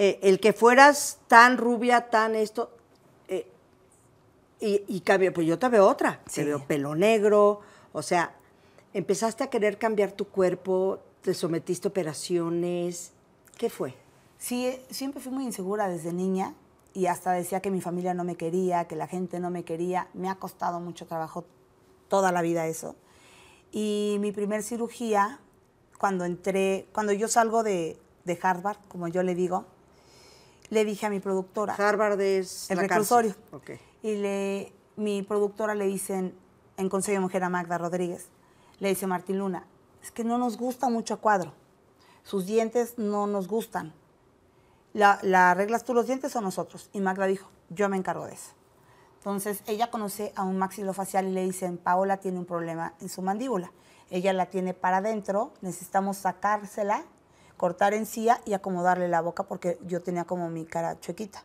Eh, el que fueras tan rubia, tan esto, eh, y, y pues yo te veo otra, se te veo pelo negro, o sea, empezaste a querer cambiar tu cuerpo, te sometiste a operaciones, ¿qué fue? Sí, eh, siempre fui muy insegura desde niña y hasta decía que mi familia no me quería, que la gente no me quería, me ha costado mucho trabajo toda la vida eso. Y mi primer cirugía, cuando entré, cuando yo salgo de, de Harvard, como yo le digo, le dije a mi productora. el reclusorio. Y le, mi productora le dicen en Consejo de Mujer a Magda Rodríguez, le dice Martín Luna, es que no nos gusta mucho a cuadro. Sus dientes no nos gustan. La, la arreglas tú los dientes o nosotros? Y Magda dijo, yo me encargo de eso. Entonces ella conoce a un maxilofacial y le dicen, Paola tiene un problema en su mandíbula. Ella la tiene para adentro, necesitamos sacársela cortar encía y acomodarle la boca porque yo tenía como mi cara chuequita.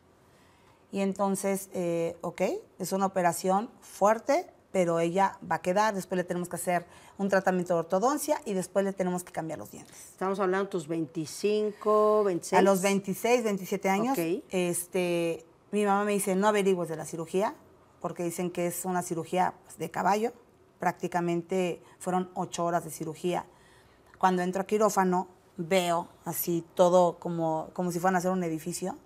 Y entonces, eh, ok, es una operación fuerte, pero ella va a quedar, después le tenemos que hacer un tratamiento de ortodoncia y después le tenemos que cambiar los dientes. Estamos hablando de tus 25, 26. A los 26, 27 años, este, mi mamá me dice, no averigües de la cirugía, porque dicen que es una cirugía pues, de caballo, prácticamente fueron ocho horas de cirugía. Cuando entro a quirófano, veo así todo como, como si fueran a hacer un edificio.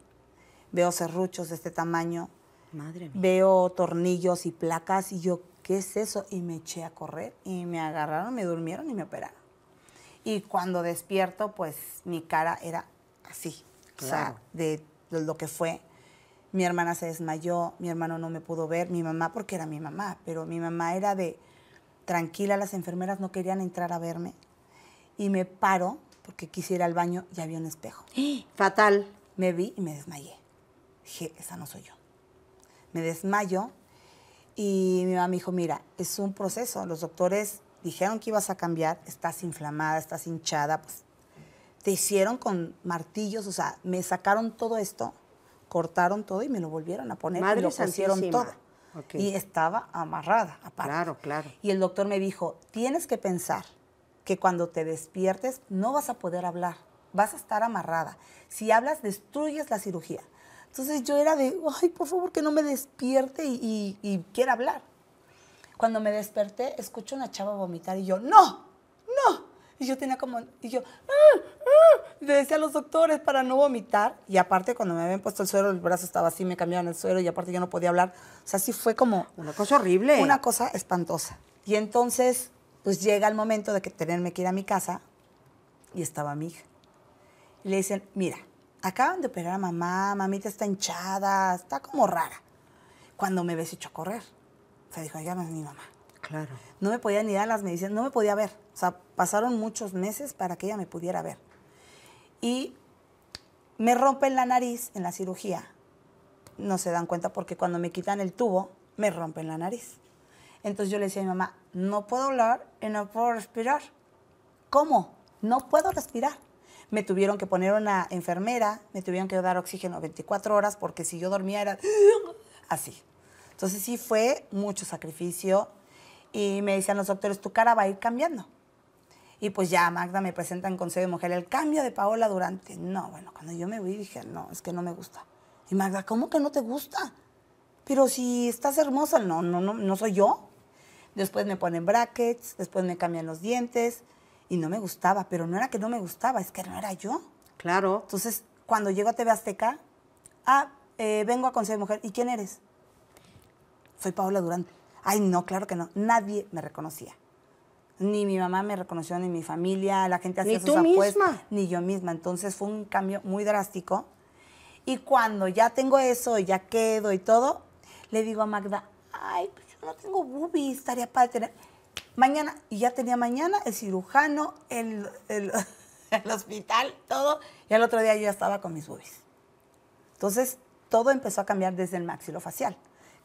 Veo serruchos de este tamaño. Madre mía. Veo tornillos y placas y yo, ¿qué es eso? Y me eché a correr y me agarraron, me durmieron y me operaron. Y cuando despierto, pues mi cara era así, o sea, de lo que fue. Mi hermana se desmayó, mi hermano no me pudo ver, mi mamá, porque era mi mamá, pero mi mamá era de tranquila, las enfermeras no querían entrar a verme. Y me paro porque quisiera al baño y había un espejo. ¡Eh! Fatal. Me vi y me desmayé. Dije, esa no soy yo. Me desmayo y mi mamá me dijo, mira, es un proceso. Los doctores dijeron que ibas a cambiar, estás inflamada, estás hinchada, pues te hicieron con martillos, o sea, me sacaron todo esto, cortaron todo y me lo volvieron a poner Madre lo todo. Y estaba amarrada, aparte. Claro, claro. Y el doctor me dijo, tienes que pensar que cuando te despiertes no vas a poder hablar, vas a estar amarrada. Si hablas, destruyes la cirugía. Entonces yo era de, ay, por favor, que no me despierte y, quiera hablar. Cuando me desperté, escucho una chava vomitar y yo, no, no. Y yo tenía como, y yo, ah, ah", le decía a los doctores para no vomitar. Y aparte, cuando me habían puesto el suero, el brazo estaba así, me cambiaban el suero y aparte yo no podía hablar. O sea, sí fue como. Una cosa horrible. Una cosa espantosa. Y entonces pues llega el momento de que tenerme que ir a mi casa y estaba mi hija. Y le dicen, mira, acaban de operar a mamá, mamita está hinchada, está como rara. Cuando me ves hecho a correr, se dijo, ya no es mi mamá. Claro. No me podía ni dar las medicinas, no me podía ver. O sea, pasaron muchos meses para que ella me pudiera ver. Y me rompen la nariz en la cirugía. No se dan cuenta porque cuando me quitan el tubo, me rompen la nariz. Entonces yo le decía a mi mamá, no puedo hablar y no puedo respirar. ¿Cómo? No puedo respirar. Me tuvieron que poner una enfermera, me tuvieron que dar oxígeno 24 horas porque si yo dormía era así. Entonces sí fue mucho sacrificio y me decían los doctores, tu cara va a ir cambiando. Y pues ya, Magda, me presenta en Consejo de mujer el cambio de Paola Durante. No, bueno, cuando yo me vi dije, no, es que no me gusta. Y Magda, ¿cómo que no te gusta? Pero si estás hermosa, no, no, no, no soy yo después me ponen brackets, después me cambian los dientes y no me gustaba, pero no era que no me gustaba, es que no era yo. Claro. Entonces, cuando llego a TV Azteca, ah, eh, vengo a Consejo de Mujer, ¿y quién eres? Soy Paola Durán. Ay, no, claro que no, nadie me reconocía. Ni mi mamá me reconoció, ni mi familia, la gente hacía ni sus misma. ni yo misma. Entonces fue un cambio muy drástico. Y cuando ya tengo eso, ya quedo y todo, le digo a Magda, ay, no tengo boobies, estaría para tener. Mañana, y ya tenía mañana el cirujano, el, el, hospital, todo, y al otro día yo ya estaba con mis boobies. Entonces, todo empezó a cambiar desde el maxilofacial,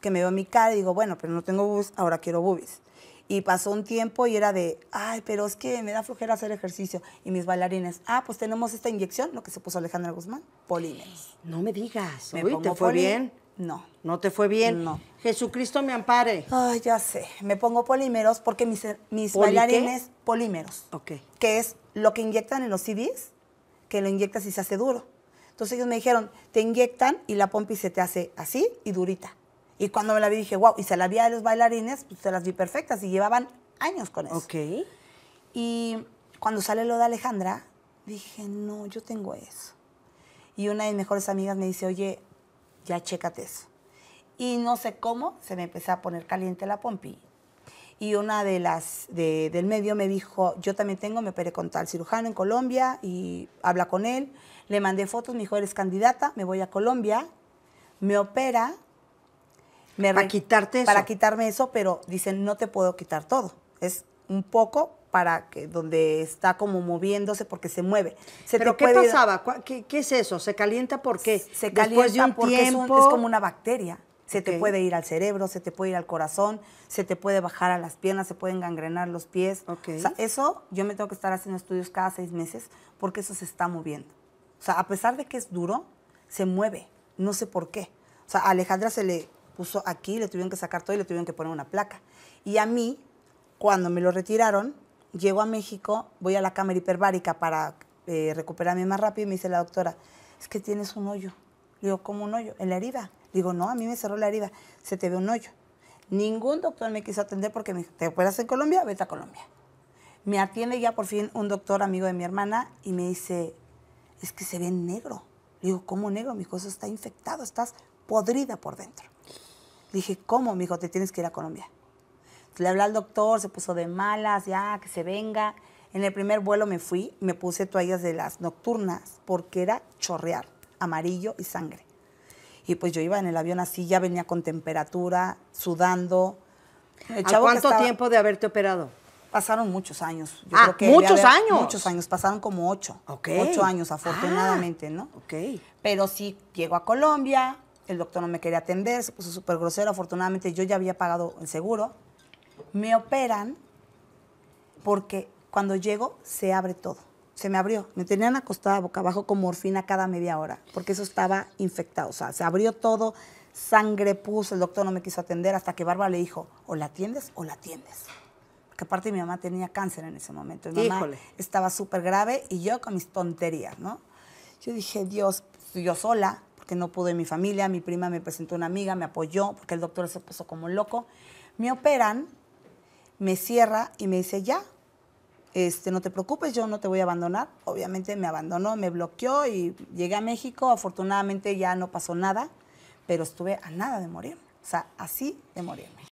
que me veo mi cara y digo, bueno, pero no tengo boobies, ahora quiero boobies. Y pasó un tiempo y era de, ay, pero es que me da flojera hacer ejercicio. Y mis bailarines, ah, pues tenemos esta inyección, lo que se puso Alejandro Guzmán, polímeros. No me digas. Me fue bien. No. ¿No te fue bien? No. Jesucristo me ampare. Ay, ya sé. Me pongo polímeros porque mis, mis bailarines, polímeros. Ok. Que es lo que inyectan en los CDs, que lo inyectas y se hace duro. Entonces ellos me dijeron, te inyectan y la pompi se te hace así y durita. Y cuando me la vi dije, wow, y se la vi a los bailarines, pues se las vi perfectas y llevaban años con eso. Ok. Y cuando sale lo de Alejandra, dije, no, yo tengo eso. Y una de mis mejores amigas me dice, oye, ya chécate eso. Y no sé cómo, se me empezó a poner caliente la pompi. Y una de las del medio me dijo, yo también tengo, me operé con tal cirujano en Colombia y habla con él. Le mandé fotos, me dijo, eres candidata, me voy a Colombia, me opera. Me para a quitarte eso. Para quitarme eso, pero dicen, no te puedo quitar todo. Es un poco para que donde está como moviéndose porque se mueve. ¿Pero qué pasaba? ¿Qué, es eso? ¿Se calienta por qué? Se calienta de un tiempo... es, como una bacteria. Se te puede ir al cerebro, se te puede ir al corazón, se te puede bajar a las piernas, se pueden gangrenar los pies. O eso yo me tengo que estar haciendo estudios cada seis meses porque eso se está moviendo. O sea, a pesar de que es duro, se mueve. No sé por qué. O sea, a Alejandra se le puso aquí, le tuvieron que sacar todo y le tuvieron que poner una placa. Y a mí cuando me lo retiraron, llego a México, voy a la cámara hiperbárica para eh, recuperarme más rápido y me dice la doctora, es que tienes un hoyo. digo, ¿cómo un hoyo? En la herida. digo, no, a mí me cerró la herida, se te ve un hoyo. Ningún doctor me quiso atender porque me dijo, ¿te operas en Colombia? Vete a Colombia. Me atiende ya por fin un doctor amigo de mi hermana y me dice, es que se ve negro. digo, ¿cómo negro? Mi cosa está infectado, estás podrida por dentro. dije, ¿cómo? Me dijo, te tienes que ir a Colombia le hablé al doctor, se puso de malas, ya, que se venga. En el primer vuelo me fui, me puse toallas de las nocturnas, porque era chorrear, amarillo y sangre. Y pues yo iba en el avión así, ya venía con temperatura, sudando. ¿A cuánto tiempo de haberte operado? Pasaron muchos años. ah, que muchos años. Muchos años, pasaron como ocho. Ocho años, afortunadamente, ¿no? Ah, ok. Pero sí, llego a Colombia, el doctor no me quería atender, se puso súper grosero. Afortunadamente yo ya había pagado el seguro. Me operan porque cuando llego se abre todo. Se me abrió. Me tenían acostada boca abajo con morfina cada media hora porque eso estaba infectado. O sea, se abrió todo, sangre, puso, El doctor no me quiso atender hasta que Bárbara le dijo, o la atiendes o la atiendes. Porque aparte mi mamá tenía cáncer en ese momento. Mi mamá estaba súper grave y yo con mis tonterías, ¿no? Yo dije, Dios, yo sola, porque no pude mi familia, mi prima me presentó una amiga, me apoyó, porque el doctor se puso como loco. Me operan me cierra y me dice, ya, este, no te preocupes, yo no te voy a abandonar. Obviamente me abandonó, me bloqueó y llegué a México. Afortunadamente ya no pasó nada, pero estuve a nada de morir. O sea, así de morirme.